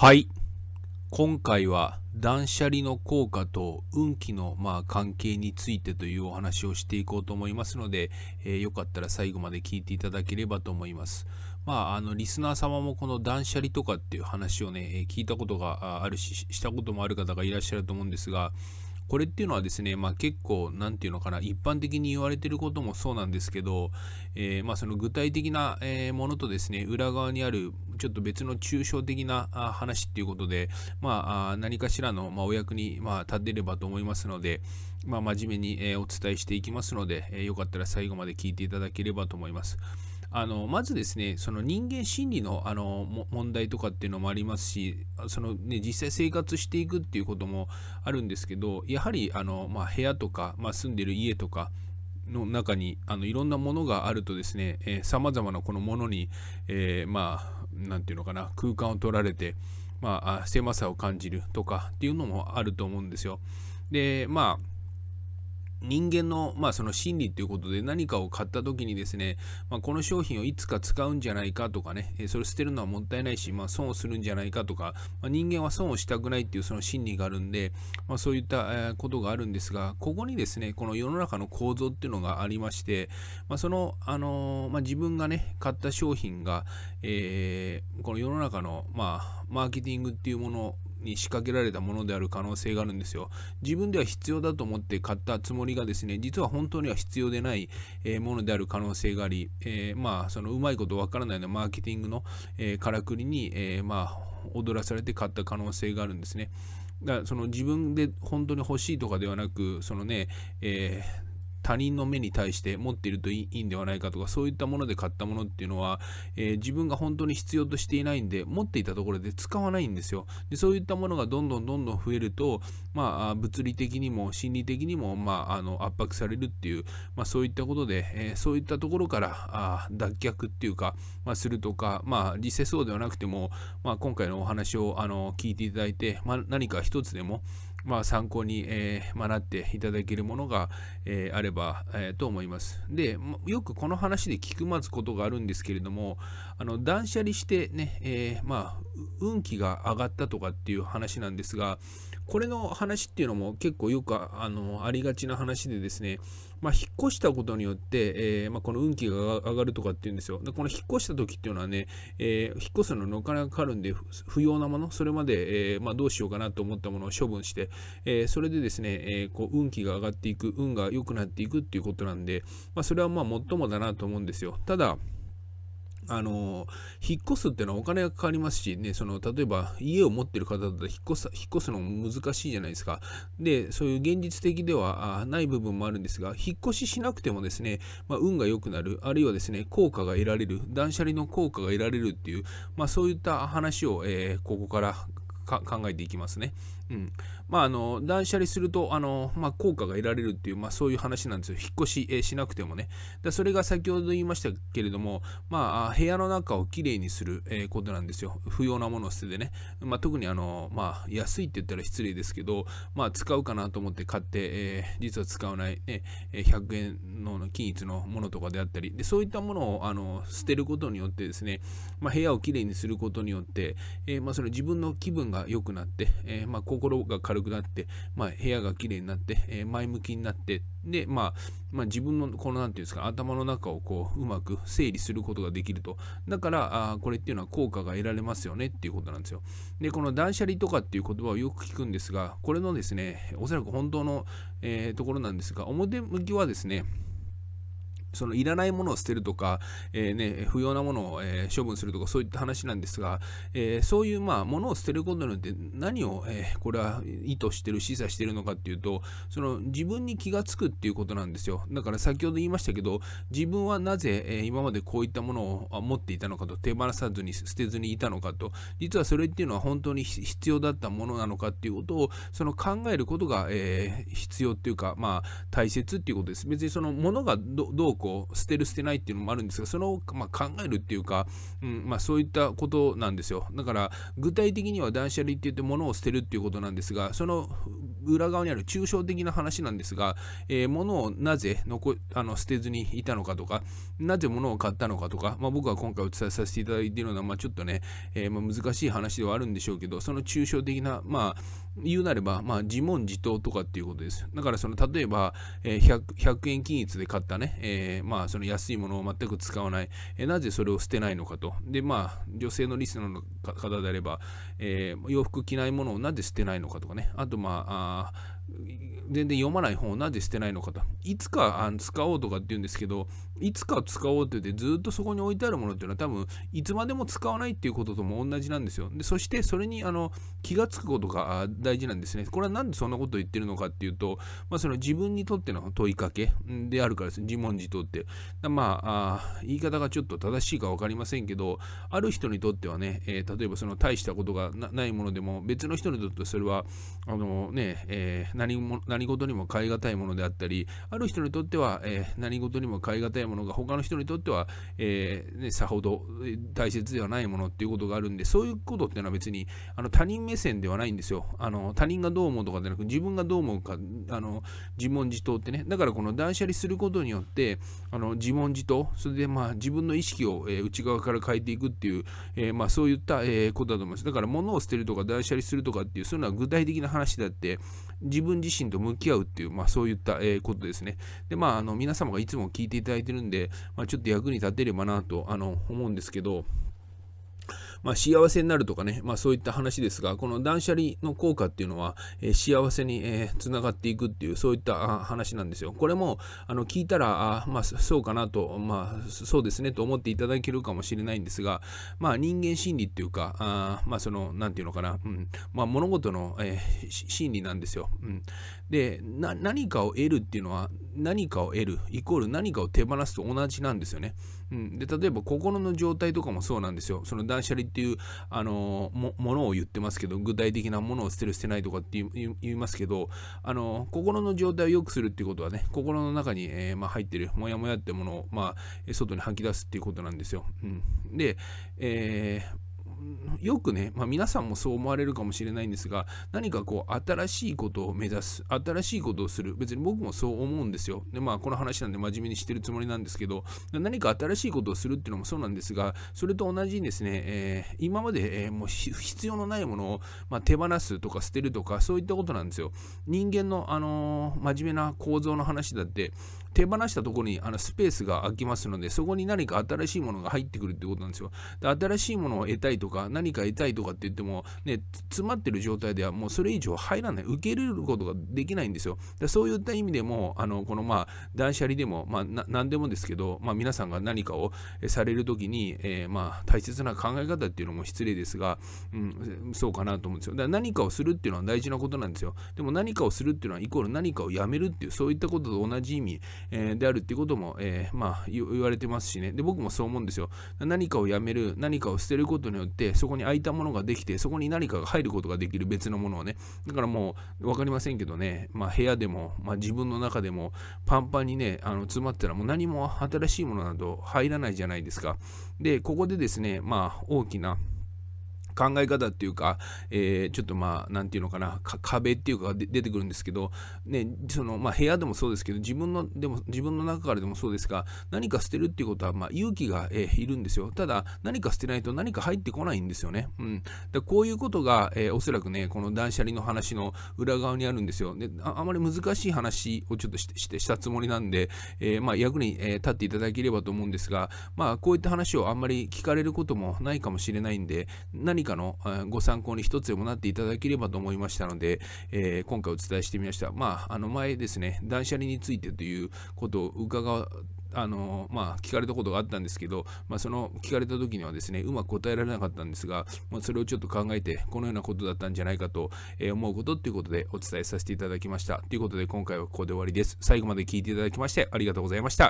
はい。今回は断捨離の効果と運気のまあ関係についてというお話をしていこうと思いますので、えー、よかったら最後まで聞いていただければと思います。まあ、あの、リスナー様もこの断捨離とかっていう話をね、聞いたことがあるし、したこともある方がいらっしゃると思うんですが、これっていうのはですね、まあ、結構何て言うのかな一般的に言われてることもそうなんですけど、えー、まあ、その具体的なものとですね裏側にあるちょっと別の抽象的な話っていうことで、まあ、何かしらの、まお役に、ま立てればと思いますので、ま真面目に、えお伝えしていきますので、えよかったら最後まで聞いていただければと思います。あのまずですねその人間心理のあの問題とかっていうのもありますしその、ね、実際生活していくっていうこともあるんですけどやはりあの、まあ、部屋とか、まあ、住んでる家とかの中にあのいろんなものがあるとですねさまざまなこのものに、えー、まあ何て言うのかな空間を取られて、まあ、狭さを感じるとかっていうのもあると思うんですよ。でまあ人間の,、まあその心理ということで何かを買った時にですね、まあ、この商品をいつか使うんじゃないかとかね、それ捨てるのはもったいないし、まあ、損をするんじゃないかとか、まあ、人間は損をしたくないっていうその心理があるんで、まあ、そういったことがあるんですが、ここにですね、この世の中の構造っていうのがありまして、まあ、その、あのまあ、自分がね、買った商品が、えー、この世の中の、まあ、マーケティングっていうものに仕掛けられたものである可能性があるんですよ。自分では必要だと思って買ったつもりがですね、実は本当には必要でないえものである可能性があり、えー、まあ、そのうまいことわからないようなマーケティングの、えー、からくりに、えー、まあ、踊らされて買った可能性があるんですね。だからその自分で本当に欲しいとかではなく、そのね、えー他人の目に対して持っているといいんではないかとかそういったもので買ったものっていうのは、えー、自分が本当に必要としていないんで持っていたところで使わないんですよでそういったものがどんどんどんどん増えると、まあ、物理的にも心理的にも、まあ、あの圧迫されるっていう、まあ、そういったことで、えー、そういったところからあ脱却っていうか、まあ、するとか、まあ、実際そうではなくても、まあ、今回のお話をあの聞いていただいて、まあ、何か一つでも、まあ、参考に、えー、学っていただけるものが、えー、あれば、えー、と思います。で、よくこの話で聞くまずことがあるんですけれども、あの断捨離してね、えまあ、運気が上がったとかっていう話なんですが、これの話っていうのも結構よくあのありがちな話でですね、まあ、引っ越したことによって、えー、まあ、この運気が上がるとかっていうんですよ。で、この引っ越した時っていうのはね、えー、引っ越すのにお金がかかるんで、不要なもの、それまで、えー、まあ、どうしようかなと思ったものを処分して、えそれでですね、えこう運気が上がっていく、運が良くなっていくっていうことなんで、まそれはまあ、もっともだなと思うんですよ。ただ、あの引っ越すっていうのはお金がかかりますし、ね、その例えば家を持ってる方だと引っ越す引っ越すのも難しいじゃないですか。で、そういう現実的ではない部分もあるんですが、引っ越ししなくてもですね、まあ、運が良くなる、あるいはですね、効果が得られる、断捨離の効果が得られるっていう、まあ、そういった話を、えー、ここから考えていきますね。うん、まああの断捨離するとあの、まあ、効果が得られるっていう、まあ、そういう話なんですよ引っ越し、えー、しなくてもねだそれが先ほど言いましたけれども、まあ、部屋の中をきれいにする、えー、ことなんですよ不要なものを捨ててね、まあ、特にあの、まあ、安いって言ったら失礼ですけど、まあ、使うかなと思って買って、えー、実は使わない、ね、100円の均一のものとかであったりでそういったものをあの捨てることによってですね、まあ、部屋をきれいにすることによって、えーまあ、その自分の気分が良くなって、えーまあ、心心が軽くなって、まあ、部屋が綺麗になって、えー、前向きになって、で、まあ、まあ、自分の、この、なんていうんですか、頭の中をこう、うまく整理することができると。だから、あこれっていうのは効果が得られますよねっていうことなんですよ。で、この断捨離とかっていう言葉をよく聞くんですが、これのですね、おそらく本当の、えー、ところなんですが、表向きはですね、そのいらないものを捨てるとか、えー、ね、不要なものを、えー、処分するとかそういった話なんですが、えー、そういうまあものを捨てることによって何を、えこれは意図してる示唆してるのかっていうとその自分に気が付くっていうことなんですよだから先ほど言いましたけど自分はなぜ、え今までこういったものを持っていたのかと手放さずに捨てずにいたのかと実はそれっていうのは本当に必要だったものなのかっていうことをその考えることが、え必要っていうかまあ大切っていうことです別にそのものがどうこう捨てる捨てないっていうのもあるんですがそれをま考えるっていうか、うんまあ、そういったことなんですよだから具体的には断捨離って言って物を捨てるっていうことなんですがその裏側にある抽象的な話なんですが、えー、物をなぜ残あの捨てずにいたのかとかなぜ物を買ったのかとか、まあ、僕は今回お伝えさせていただいているのは、まあ、ちょっとね、えー、ま難しい話ではあるんでしょうけどその抽象的なまあ言うなれば、まあ、自問自答とかっていうことですだからその例えば、えー、100, 100円均一で買ったね、えーえー、まあ、その安いものを全く使わない、えー、なぜそれを捨てないのかと。で、まあ、女性のリスナーの方であれば、えー、洋服着ないものをなぜ捨てないのかとかね、あと、まあ、あ全然読まない本をなぜ捨てないのかといつかあの使おうとかって言うんですけどいつか使おうって言ってずっとそこに置いてあるものっていうのは多分いつまでも使わないっていうこととも同じなんですよでそしてそれにあの気が付くことが大事なんですねこれは何でそんなことを言ってるのかっていうと、まあ、その自分にとっての問いかけであるからです自問自答ってまああ言い方がちょっと正しいか分かりませんけどある人にとってはね、えー、例えばその大したことがないものでも別の人にとってそれはあのね、えー何も何事にも代え難いものであったり、ある人にとっては、えー、何事にも代え難いものが他の人にとっては、えー、ね、さほど大切ではないものっていうことがあるんで、そういうことっていうのは別にあの他人目線ではないんですよあの。他人がどう思うとかじゃなく自分がどう思うか、あの自問自答ってね。だからこの断捨離することによって、あの自問自答、それでまあ自分の意識を、え内側から変えていくっていう、えー、まあ、そういった、えことだと思います。だから物を捨てるとか断捨離するとかっていう、そういうのは具体的な話だって、自自分自身と向き合うっていう、まあ、そういった、えことですね。で、まあ、あの皆様がいつも聞いていただいてるんで、まあ、ちょっと役に立てればなとあの思うんですけど、まあ、幸せになるとかね、まあ、そういった話ですが、この断捨離の効果っていうのは、え幸せに、えつながっていくっていう、そういった話なんですよ。これも、あの、聞いたら、あまあ、そうかなと、まあ、そうですねと思っていただけるかもしれないんですが、まあ、人間心理っていうか、あまあ、その、なんていうのかな、うん、まあ、物事の、え心理なんですよ。うん、で何かを得るっていうのは、何かを得るイコール何かを手放すと同じなんですよね。うん、で例えば心の状態とかもそうなんですよその断捨離っていうあのものを言ってますけど具体的なものを捨てる捨てないとかって言いますけどあの心の状態を良くするっていうことはね心の中に、えー、まあ、入ってるモヤモヤってものを、まあ、外に吐き出すっていうことなんですよ。うん、で、えーよくね、まあ、皆さんもそう思われるかもしれないんですが何かこう新しいことを目指す新しいことをする別に僕もそう思うんですよでまあこの話なんで真面目にしてるつもりなんですけど何か新しいことをするっていうのもそうなんですがそれと同じにですね、えー、今まで、えー、もう必要のないものを、まあ、手放すとか捨てるとかそういったことなんですよ人間の、あのー、真面目な構造の話だって手放したところにあのスペースが空きますので、そこに何か新しいものが入ってくるってことなんですよ。で新しいものを得たいとか、何か得たいとかって言っても、ね、詰まってる状態ではもうそれ以上入らない、受け入れることができないんですよ。でそういった意味でも、あのこのまあ、断捨離でも、まあ、何でもですけど、まあ、皆さんが何かをされるときに、えー、まあ、大切な考え方っていうのも失礼ですが、うん、そうかなと思うんですよ。だから何かをするっていうのは大事なことなんですよ。でも何かをするっていうのは、イコール何かをやめるっていう、そういったことと同じ意味、えー、であるっていうことも、えー、まあ、言われてますしね。で、僕もそう思うんですよ。何かをやめる、何かを捨てることによって、そこに空いたものができて、そこに何かが入ることができる別のものをね。だからもう、分かりませんけどね、まあ、部屋でも、まあ、自分の中でも、パンパンにね、あの詰まったら、もう何も新しいものなど入らないじゃないですか。で、ここでですね、まあ、大きな、考え方っていうか、えー、ちょっとまあ何て言うのかな壁っていうかが出てくるんですけど、ねそのまあ、部屋でもそうですけど自分のでも自分の中からでもそうですが何か捨てるっていうことはまあ勇気が、えー、いるんですよただ何か捨てないと何か入ってこないんですよね、うん、だこういうことが、えー、おそらくねこの断捨離の話の裏側にあるんですよであまり難しい話をちょっとしてしたつもりなんで、えー、まあ、役に、え立っていただければと思うんですが、まあ、こういった話をあんまり聞かれることもないかもしれないんで何かかのご参考に一つでもなっていただければと思いましたので、えー、今回お伝えしてみました。まあ、あの前ですね、断捨離についてということを伺あのまあ、聞かれたことがあったんですけど、まあ、その聞かれた時にはですねうまく答えられなかったんですが、まあ、それをちょっと考えてこのようなことだったんじゃないかと思うことということでお伝えさせていただきましたということで今回はここで終わりです最後まで聞いていただきましてありがとうございました